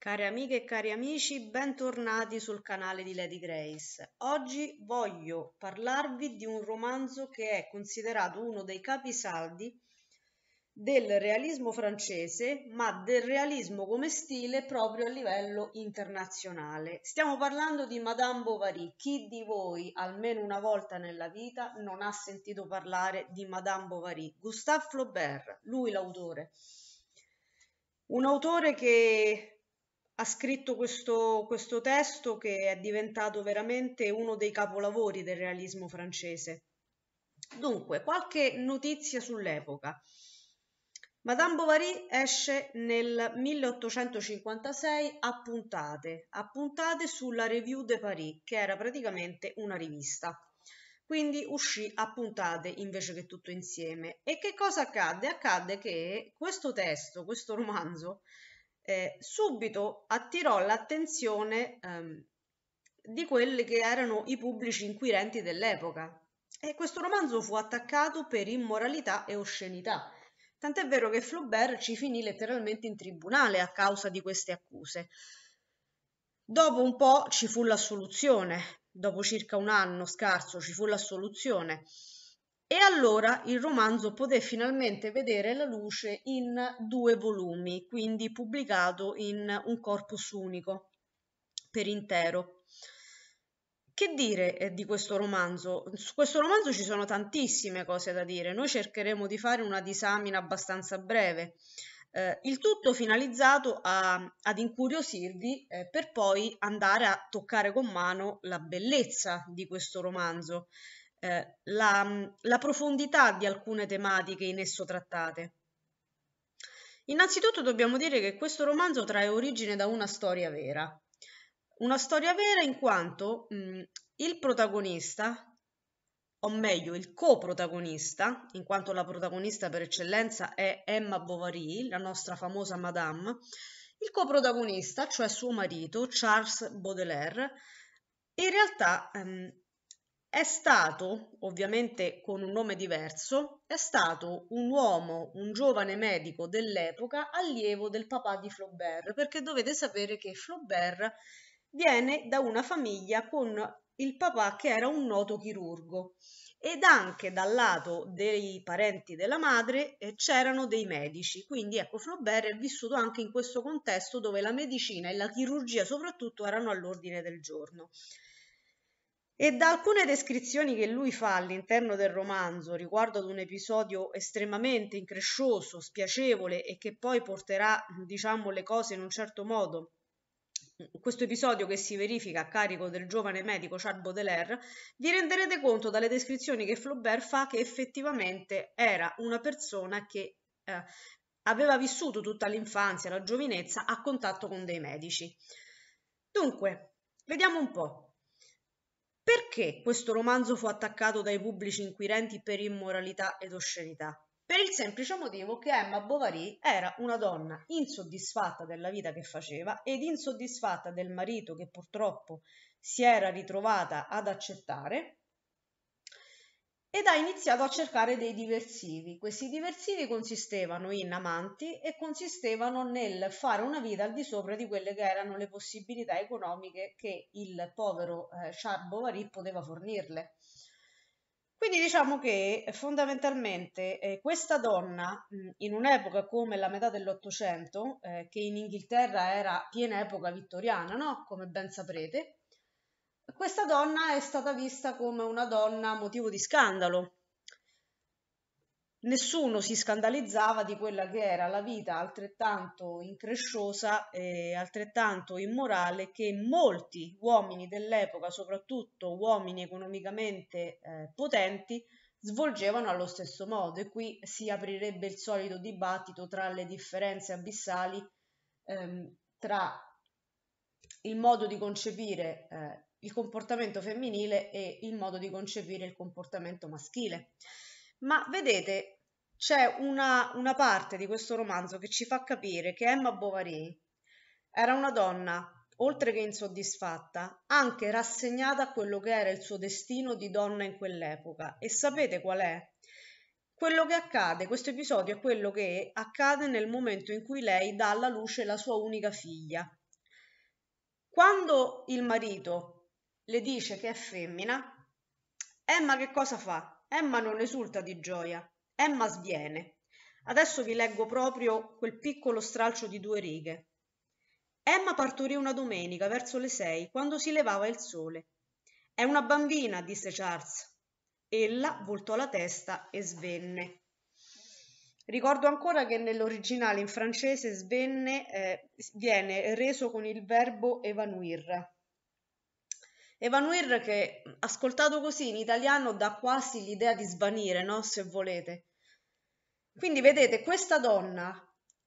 Cari amiche e cari amici, bentornati sul canale di Lady Grace. Oggi voglio parlarvi di un romanzo che è considerato uno dei capisaldi del realismo francese, ma del realismo come stile proprio a livello internazionale. Stiamo parlando di Madame Bovary. Chi di voi, almeno una volta nella vita, non ha sentito parlare di Madame Bovary? Gustave Flaubert, lui l'autore. Un autore che ha scritto questo, questo testo che è diventato veramente uno dei capolavori del realismo francese. Dunque, qualche notizia sull'epoca. Madame Bovary esce nel 1856 a puntate, a puntate sulla Revue de Paris, che era praticamente una rivista. Quindi uscì a puntate invece che tutto insieme. E che cosa accadde? Accadde che questo testo, questo romanzo, eh, subito attirò l'attenzione ehm, di quelli che erano i pubblici inquirenti dell'epoca e questo romanzo fu attaccato per immoralità e oscenità. Tant'è vero che Flaubert ci finì letteralmente in tribunale a causa di queste accuse. Dopo un po' ci fu l'assoluzione, dopo circa un anno scarso ci fu l'assoluzione e allora il romanzo poté finalmente vedere la luce in due volumi, quindi pubblicato in un corpus unico per intero. Che dire eh, di questo romanzo? Su questo romanzo ci sono tantissime cose da dire, noi cercheremo di fare una disamina abbastanza breve, eh, il tutto finalizzato a, ad incuriosirvi eh, per poi andare a toccare con mano la bellezza di questo romanzo eh, la, mm, la profondità di alcune tematiche in esso trattate. Innanzitutto dobbiamo dire che questo romanzo trae origine da una storia vera. Una storia vera in quanto mh, mm, il protagonista, o meglio il coprotagonista, in quanto la protagonista per eccellenza è Emma Bovary, la nostra famosa Madame, il coprotagonista, cioè suo marito Charles Baudelaire, in realtà mh, ehm, è stato, ovviamente con un nome diverso, è stato un uomo, un giovane medico dell'epoca, allievo del papà di Flaubert, perché dovete sapere che Flaubert viene da una famiglia con il papà che era un noto chirurgo ed anche dal lato dei parenti della madre eh, c'erano dei medici, quindi ecco Flaubert è vissuto anche in questo contesto dove la medicina e la chirurgia soprattutto erano all'ordine del giorno. E da alcune descrizioni che lui fa all'interno del romanzo riguardo ad un episodio estremamente increscioso, spiacevole e che poi porterà, diciamo, le cose in un certo modo questo episodio che si verifica a carico del giovane medico Charles Baudelaire, vi renderete conto dalle descrizioni che Flaubert fa che effettivamente era una persona che eh, aveva vissuto tutta l'infanzia, la giovinezza a contatto con dei medici. Dunque, vediamo un po'. Perché questo romanzo fu attaccato dai pubblici inquirenti per immoralità ed oscenità? Per il semplice motivo che Emma Bovary era una donna insoddisfatta della vita che faceva ed insoddisfatta del marito che purtroppo si era ritrovata ad accettare ed ha iniziato a cercare dei diversivi. Questi diversivi consistevano in amanti e consistevano nel fare una vita al di sopra di quelle che erano le possibilità economiche che il povero eh, Charles Bovary poteva fornirle. Quindi diciamo che eh, fondamentalmente eh, questa donna, in un'epoca come la metà dell'Ottocento, eh, che in Inghilterra era piena epoca vittoriana, no? come ben saprete, questa donna è stata vista come una donna motivo di scandalo. Nessuno si scandalizzava di quella che era la vita altrettanto incresciosa e altrettanto immorale che molti uomini dell'epoca, soprattutto uomini economicamente eh, potenti, svolgevano allo stesso modo e qui si aprirebbe il solito dibattito tra le differenze abissali ehm, tra il modo di concepire eh, il comportamento femminile e il modo di concepire il comportamento maschile. Ma vedete, c'è una, una parte di questo romanzo che ci fa capire che Emma Bovary era una donna oltre che insoddisfatta, anche rassegnata a quello che era il suo destino di donna in quell'epoca. E sapete qual è? Quello che accade, questo episodio è quello che accade nel momento in cui lei dà alla luce la sua unica figlia. Quando il marito le dice che è femmina, Emma che cosa fa? Emma non esulta di gioia, Emma sviene. Adesso vi leggo proprio quel piccolo stralcio di due righe. Emma partorì una domenica verso le sei, quando si levava il sole. È una bambina, disse Charles. Ella voltò la testa e svenne. Ricordo ancora che nell'originale in francese svenne eh, viene reso con il verbo evanuir. Evanuir che, ascoltato così in italiano, dà quasi l'idea di svanire, no? Se volete. Quindi vedete, questa donna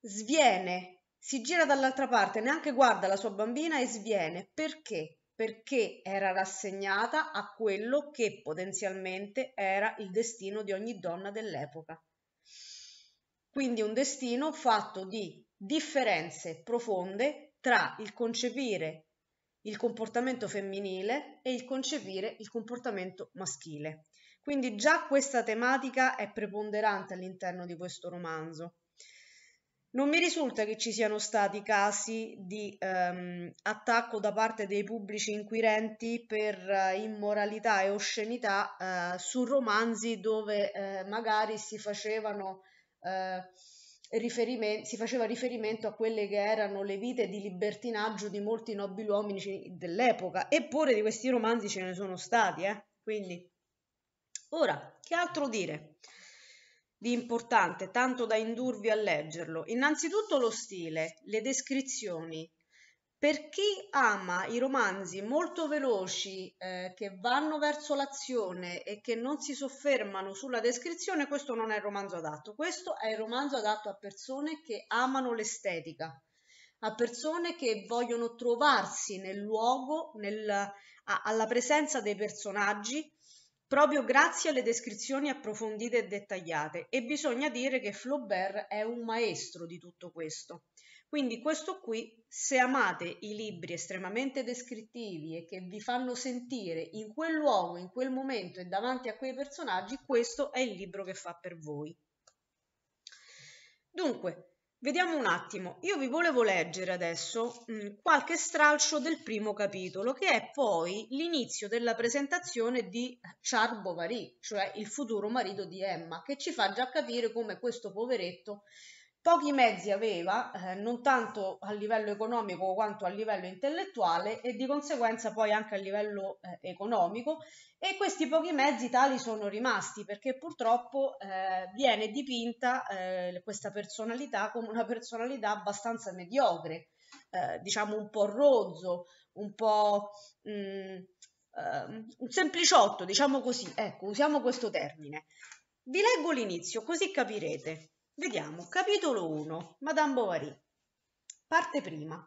sviene, si gira dall'altra parte, neanche guarda la sua bambina e sviene. Perché? Perché era rassegnata a quello che potenzialmente era il destino di ogni donna dell'epoca. Quindi un destino fatto di differenze profonde tra il concepire il comportamento femminile e il concepire il comportamento maschile. Quindi già questa tematica è preponderante all'interno di questo romanzo. Non mi risulta che ci siano stati casi di ehm, attacco da parte dei pubblici inquirenti per eh, immoralità e oscenità eh, su romanzi dove eh, magari si facevano eh, si faceva riferimento a quelle che erano le vite di libertinaggio di molti nobili uomini dell'epoca, eppure di questi romanzi ce ne sono stati, eh? Quindi, ora, che altro dire? di importante, tanto da indurvi a leggerlo. Innanzitutto lo stile, le descrizioni, per chi ama i romanzi molto veloci eh, che vanno verso l'azione e che non si soffermano sulla descrizione, questo non è il romanzo adatto. Questo è il romanzo adatto a persone che amano l'estetica, a persone che vogliono trovarsi nel luogo, nel, a, alla presenza dei personaggi, proprio grazie alle descrizioni approfondite e dettagliate. E bisogna dire che Flaubert è un maestro di tutto questo. Quindi questo qui, se amate i libri estremamente descrittivi e che vi fanno sentire in quel luogo, in quel momento e davanti a quei personaggi, questo è il libro che fa per voi. Dunque, vediamo un attimo. Io vi volevo leggere adesso mh, mm, qualche stralcio del primo capitolo, che è poi l'inizio della presentazione di Charles Bovary, cioè il futuro marito di Emma, che ci fa già capire come questo poveretto Pochi mezzi aveva, eh, non tanto a livello economico quanto a livello intellettuale e di conseguenza poi anche a livello eh, economico e questi pochi mezzi tali sono rimasti perché purtroppo eh, viene dipinta eh, questa personalità come una personalità abbastanza mediocre, eh, diciamo un po' rozzo, un po' mh, mm, eh, un sempliciotto, diciamo così, ecco, usiamo questo termine. Vi leggo l'inizio così capirete. Vediamo, capitolo 1, Madame Bovary. Parte prima.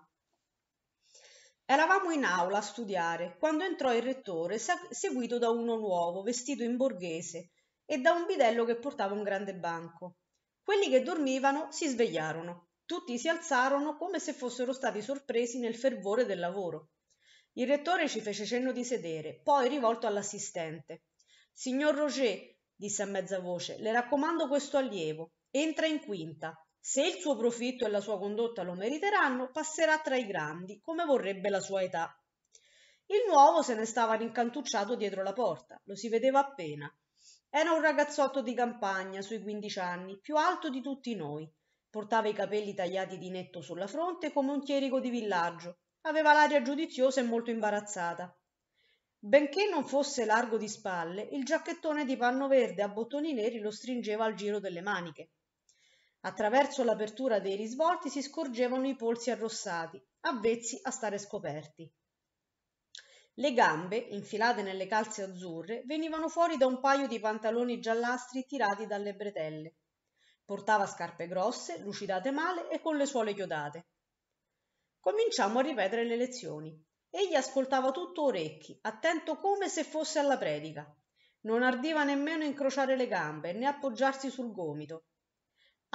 Eravamo in aula a studiare quando entrò il rettore, seguito da uno nuovo, vestito in borghese, e da un bidello che portava un grande banco. Quelli che dormivano si svegliarono. Tutti si alzarono come se fossero stati sorpresi nel fervore del lavoro. Il rettore ci fece cenno di sedere, poi rivolto all'assistente. Signor Roger, disse a mezza voce, le raccomando questo allievo entra in quinta. Se il suo profitto e la sua condotta lo meriteranno, passerà tra i grandi, come vorrebbe la sua età. Il nuovo se ne stava rincantucciato dietro la porta, lo si vedeva appena. Era un ragazzotto di campagna, sui 15 anni, più alto di tutti noi. Portava i capelli tagliati di netto sulla fronte come un chierico di villaggio. Aveva l'aria giudiziosa e molto imbarazzata. Benché non fosse largo di spalle, il giacchettone di panno verde a bottoni neri lo stringeva al giro delle maniche. Attraverso l'apertura dei risvolti si scorgevano i polsi arrossati, avvezzi a stare scoperti. Le gambe, infilate nelle calze azzurre, venivano fuori da un paio di pantaloni giallastri tirati dalle bretelle. Portava scarpe grosse, lucidate male e con le suole chiodate. Cominciamo a ripetere le lezioni. Egli ascoltava tutto orecchi, attento come se fosse alla predica. Non ardiva nemmeno incrociare le gambe né appoggiarsi sul gomito.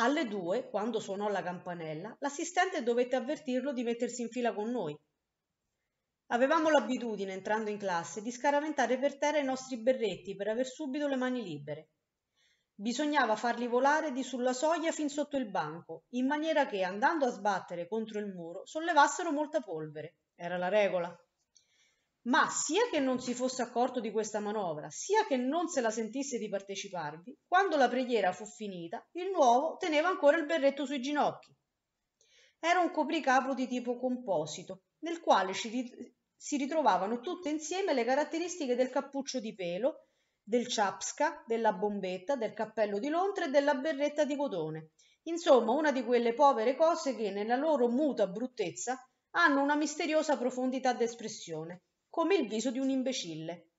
Alle due, quando suonò la campanella, l'assistente dovette avvertirlo di mettersi in fila con noi. Avevamo l'abitudine, entrando in classe, di scaraventare per terra i nostri berretti per aver subito le mani libere. Bisognava farli volare di sulla soglia fin sotto il banco, in maniera che, andando a sbattere contro il muro, sollevassero molta polvere. Era la regola ma sia che non si fosse accorto di questa manovra, sia che non se la sentisse di parteciparvi, quando la preghiera fu finita, il nuovo teneva ancora il berretto sui ginocchi. Era un copricapo di tipo composito, nel quale si ritrovavano tutte insieme le caratteristiche del cappuccio di pelo, del ciapsca, della bombetta, del cappello di lontra e della berretta di cotone. Insomma, una di quelle povere cose che, nella loro muta bruttezza, hanno una misteriosa profondità d'espressione come il viso di un imbecille.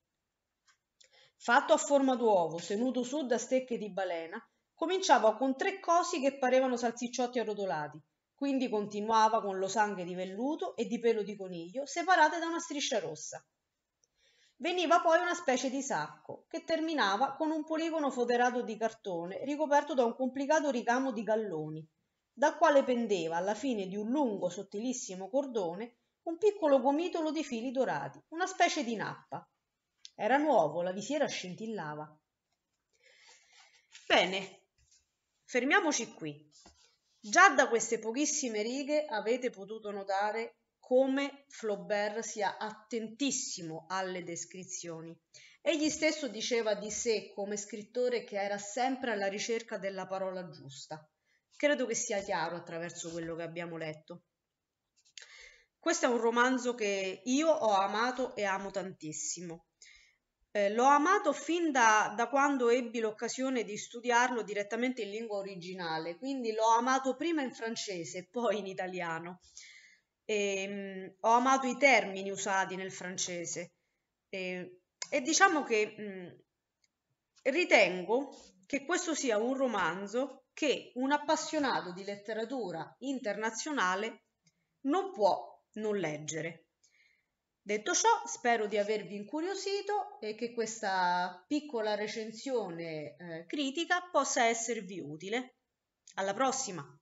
Fatto a forma d'uovo, tenuto su da stecche di balena, cominciava con tre cosi che parevano salsicciotti arrotolati, quindi continuava con losanghe di velluto e di pelo di coniglio separate da una striscia rossa. Veniva poi una specie di sacco, che terminava con un poligono foderato di cartone ricoperto da un complicato ricamo di galloni, dal quale pendeva alla fine di un lungo sottilissimo cordone un piccolo gomitolo di fili dorati, una specie di nappa. Era nuovo, la visiera scintillava. Bene, fermiamoci qui. Già da queste pochissime righe avete potuto notare come Flaubert sia attentissimo alle descrizioni. Egli stesso diceva di sé come scrittore che era sempre alla ricerca della parola giusta. Credo che sia chiaro attraverso quello che abbiamo letto. Questo è un romanzo che io ho amato e amo tantissimo. Eh, l'ho amato fin da, da quando ebbi l'occasione di studiarlo direttamente in lingua originale, quindi l'ho amato prima in francese e poi in italiano. E, ehm, mh, ho amato i termini usati nel francese e, ehm, e diciamo che mh, mm, ritengo che questo sia un romanzo che un appassionato di letteratura internazionale non può non leggere. Detto ciò, spero di avervi incuriosito e che questa piccola recensione eh, critica possa esservi utile. Alla prossima!